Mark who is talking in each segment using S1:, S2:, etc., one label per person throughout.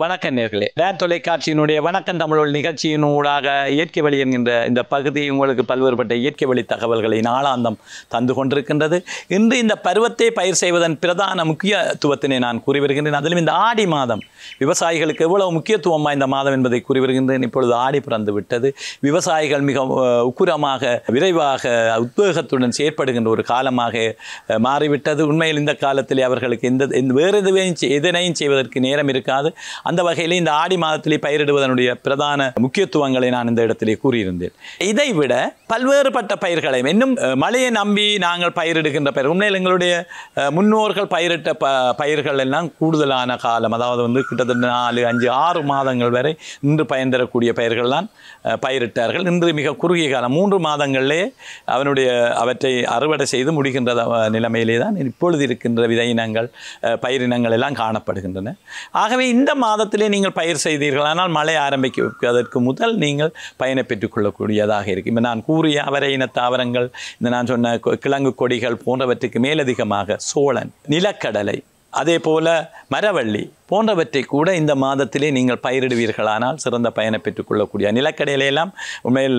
S1: வணக்க நேர்களே வேர் தொலைக்காட்சியினுடைய வணக்கம் தமிழ் நிகழ்ச்சியின் ஊடாக இயற்கை வழி என்கின்ற இந்த பகுதி உங்களுக்கு பல்வேறுபட்ட இயற்கை வழி தகவல்களை நாளாந்தம் தந்து கொண்டிருக்கின்றது இன்று இந்த பருவத்தை பயிர் செய்வதன் பிரதான முக்கியத்துவத்தினை நான் கூறி வருகின்றேன் அதிலும் இந்த ஆடி மாதம் விவசாயிகளுக்கு எவ்வளவு முக்கியத்துவம் வாய்ந்த மாதம் என்பதை கூறி வருகின்றேன் இப்பொழுது ஆடி பிறந்து விட்டது விவசாயிகள் மிக உக்குரமாக விரைவாக உத்வேகத்துடன் செயற்படுகின்ற ஒரு காலமாக மாறிவிட்டது உண்மையில் இந்த காலத்தில் அவர்களுக்கு எந்த வேறு எதுவையும் எதனையும் செய்வதற்கு நேரம் இருக்காது அந்த வகையில் இந்த ஆடி மாதத்திலே பயிரிடுவதனுடைய பிரதான முக்கியத்துவங்களை நான் இந்த இடத்திலே கூறியிருந்தேன் இதைவிட பல்வேறுபட்ட பயிர்களை இன்னும் மழையை நம்பி நாங்கள் பயிரிடுகின்ற பயிர் உண்மையில் எங்களுடைய முன்னோர்கள் பயிரிட்ட ப பயிர்கள் எல்லாம் கூடுதலான காலம் அதாவது வந்து கிட்டத்தட்ட நாலு அஞ்சு ஆறு மாதங்கள் வரை இன்று பயன் தரக்கூடிய பயிர்கள் தான் பயிரிட்டார்கள் இன்று மிக குறுகிய காலம் மூன்று மாதங்களிலே அவனுடைய அவற்றை அறுவடை செய்து முடிகின்ற நிலைமையிலே தான் இப்பொழுது இருக்கின்ற விதையினங்கள் பயிரினங்கள் எல்லாம் காணப்படுகின்றன ஆகவே இந்த மாதம் மாதத்திலே நீங்கள் பயிர் செய்தீர்கள் ஆனால் மழை ஆரம்பிக்கு முதல் நீங்கள் பயனை பெற்றுக்கொள்ளக்கூடியதாக இருக்கும் இப்போ நான் கூறிய அவரை இன தாவரங்கள் இந்த நான் சொன்ன கிழங்கு கொடிகள் போன்றவற்றுக்கு மேலதிகமாக சோழன் நிலக்கடலை அதே போல மரவள்ளி போன்றவற்றை கூட இந்த மாதத்திலே நீங்கள் பயிரிடுவீர்களானால் சிறந்த பயனை பெற்றுக்கொள்ளக்கூடிய நிலக்கடையிலெல்லாம் உண்மையில்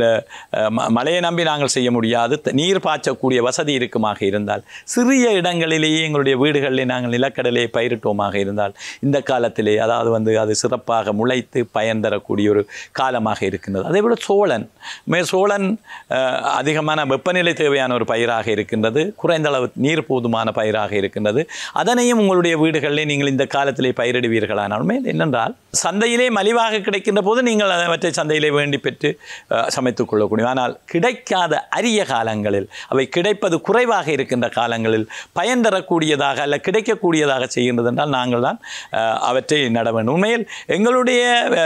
S1: மழையை நம்பி நாங்கள் செய்ய முடியாது நீர் பாய்ச்சக்கூடிய வசதி இருக்குமாக இருந்தால் சிறிய இடங்களிலேயே எங்களுடைய வீடுகளிலே நாங்கள் நிலக்கடலையை பயிரிட்டோமாக இருந்தால் இந்த காலத்திலே அதாவது வந்து அது சிறப்பாக முளைத்து பயன் தரக்கூடிய ஒரு காலமாக இருக்கின்றது அதே போல் சோழன் மே சோழன் அதிகமான வெப்பநிலை தேவையான ஒரு பயிராக இருக்கின்றது குறைந்த அளவு நீர் போதுமான பயிராக இருக்கின்றது அதனையும் உங்களுடைய வீடுகளிலே நீங்கள் இந்த காலத்திலே பயிரிட நேரிடுவீர்களானால் என்னென்றால் சந்தையிலே மலிவாக கிடைக்கின்ற போது நீங்கள் அவற்றை சந்தையிலே வேண்டி பெற்று சமைத்துக் கொள்ளக்கூடிய ஆனால் கிடைக்காத அரிய காலங்களில் அவை கிடைப்பது குறைவாக இருக்கின்ற காலங்களில் பயன் தரக்கூடியதாக அல்ல கிடைக்கக்கூடியதாக செய்கின்றது என்றால் நாங்கள் தான் அவற்றை வேண்டும் உண்மையில் எங்களுடைய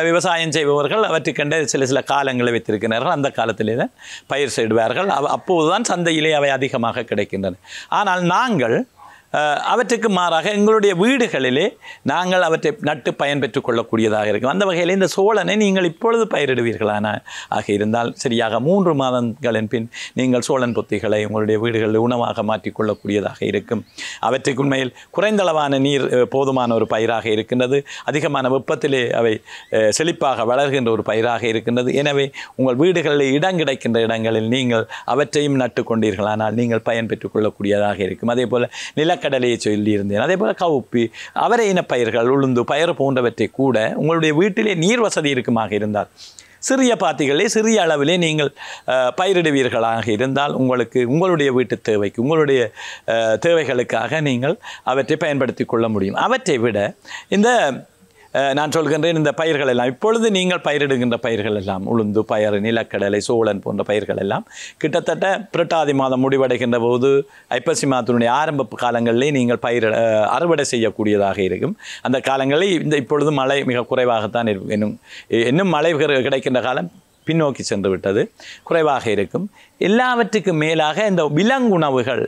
S1: விவசாயம் செய்பவர்கள் கண்ட சில சில காலங்களை வைத்திருக்கிறார்கள் அந்த காலத்திலே தான் பயிர் செய்டுவார்கள் அப்போதுதான் சந்தையிலே அவை அதிகமாக கிடைக்கின்றன ஆனால் நாங்கள் அவற்றுக்கு மாறாக எங்களுடைய வீடுகளிலே நாங்கள் அவற்றை நட்டு பயன்பெற்றுக் கொள்ளக்கூடியதாக இருக்கும் அந்த வகையில் இந்த சோழனை நீங்கள் இப்பொழுது பயிரிடுவீர்களான ஆக இருந்தால் சரியாக மூன்று மாதங்களின் பின் நீங்கள் சோழன் பொத்திகளை உங்களுடைய வீடுகளில் உணவாக மாற்றிக்கொள்ளக்கூடியதாக இருக்கும் அவற்றுக்கு உண்மையில் குறைந்தளவான நீர் போதுமான ஒரு பயிராக இருக்கின்றது அதிகமான வெப்பத்திலே அவை செழிப்பாக வளர்கின்ற ஒரு பயிராக இருக்கின்றது எனவே உங்கள் வீடுகளில் இடம் கிடைக்கின்ற இடங்களில் நீங்கள் அவற்றையும் நட்டு கொண்டீர்களானால் நீங்கள் பயன்பெற்றுக் கொள்ளக்கூடியதாக இருக்கும் அதே போல் நில நிலக்கடலையை சொல்லியிருந்தேன் அதே போல் கவுப்பி அவரை இனப்பயிர்கள் உளுந்து பயிர் போன்றவற்றை கூட உங்களுடைய வீட்டிலே நீர் வசதி இருக்குமாக இருந்தால் சிறிய பாத்திகளே சிறிய அளவிலே நீங்கள் பயிரிடுவீர்களாக இருந்தால் உங்களுக்கு உங்களுடைய வீட்டு தேவைக்கு உங்களுடைய தேவைகளுக்காக நீங்கள் அவற்றை பயன்படுத்தி கொள்ள முடியும் அவற்றை விட இந்த நான் சொல்கின்றேன் இந்த பயிர்கள் எல்லாம் இப்பொழுது நீங்கள் பயிரிடுகின்ற பயிர்கள் எல்லாம் உளுந்து பயறு நிலக்கடலை சோழன் போன்ற பயிர்கள் எல்லாம் கிட்டத்தட்ட புரட்டாதி மாதம் முடிவடைகின்ற போது ஐப்பசி மாதத்தினுடைய ஆரம்ப காலங்களிலே நீங்கள் பயிர் அறுவடை செய்யக்கூடியதாக இருக்கும் அந்த காலங்களில் இந்த இப்பொழுது மழை மிக குறைவாகத்தான் இருக்கும் இன்னும் இன்னும் மழை கிடைக்கின்ற காலம் பின்னோக்கி சென்று விட்டது குறைவாக இருக்கும் எல்லாவற்றுக்கும் மேலாக இந்த விலங்குணவுகள்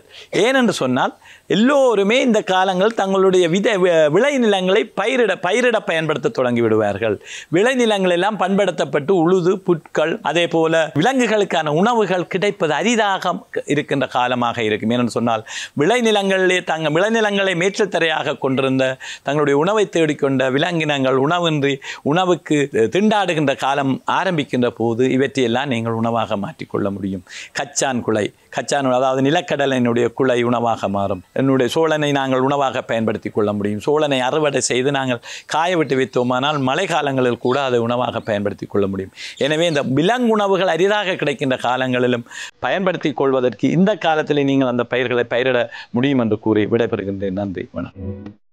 S1: ஏனென்று சொன்னால் எல்லோருமே இந்த காலங்கள் தங்களுடைய வித விளைநிலங்களை பயிரிட பயிரிட பயன்படுத்த தொடங்கி விடுவார்கள் விளைநிலங்கள் எல்லாம் பண்படுத்தப்பட்டு உழுது புட்கள் அதே போல விலங்குகளுக்கான உணவுகள் கிடைப்பது அரிதாக இருக்கின்ற காலமாக இருக்கும் ஏனென்று சொன்னால் விளைநிலங்களிலே தங்கள் விளைநிலங்களை மேற்றத்தரையாக கொண்டிருந்த தங்களுடைய உணவை தேடிக்கொண்ட விலங்கினங்கள் உணவின்றி உணவுக்கு திண்டாடுகின்ற காலம் ஆரம்பிக்கின்ற போது இவற்றையெல்லாம் நீங்கள் உணவாக மாற்றிக்கொள்ள முடியும் கச்சான் குலை கச்சான் அதாவது நிலக்கடலையினுடைய குலை உணவாக மாறும் என்னுடைய சோழனை நாங்கள் உணவாக பயன்படுத்தி கொள்ள முடியும் சோழனை அறுவடை செய்து நாங்கள் காய விட்டு வைத்தோமானால் மழை காலங்களில் கூட அதை உணவாக பயன்படுத்தி கொள்ள முடியும் எனவே இந்த விலங்குணவுகள் அரிதாக கிடைக்கின்ற காலங்களிலும் பயன்படுத்தி கொள்வதற்கு இந்த காலத்தில் நீங்கள் அந்த பயிர்களை பயிரிட முடியும் என்று கூறி விடைபெறுகின்றேன் நன்றி வணக்கம்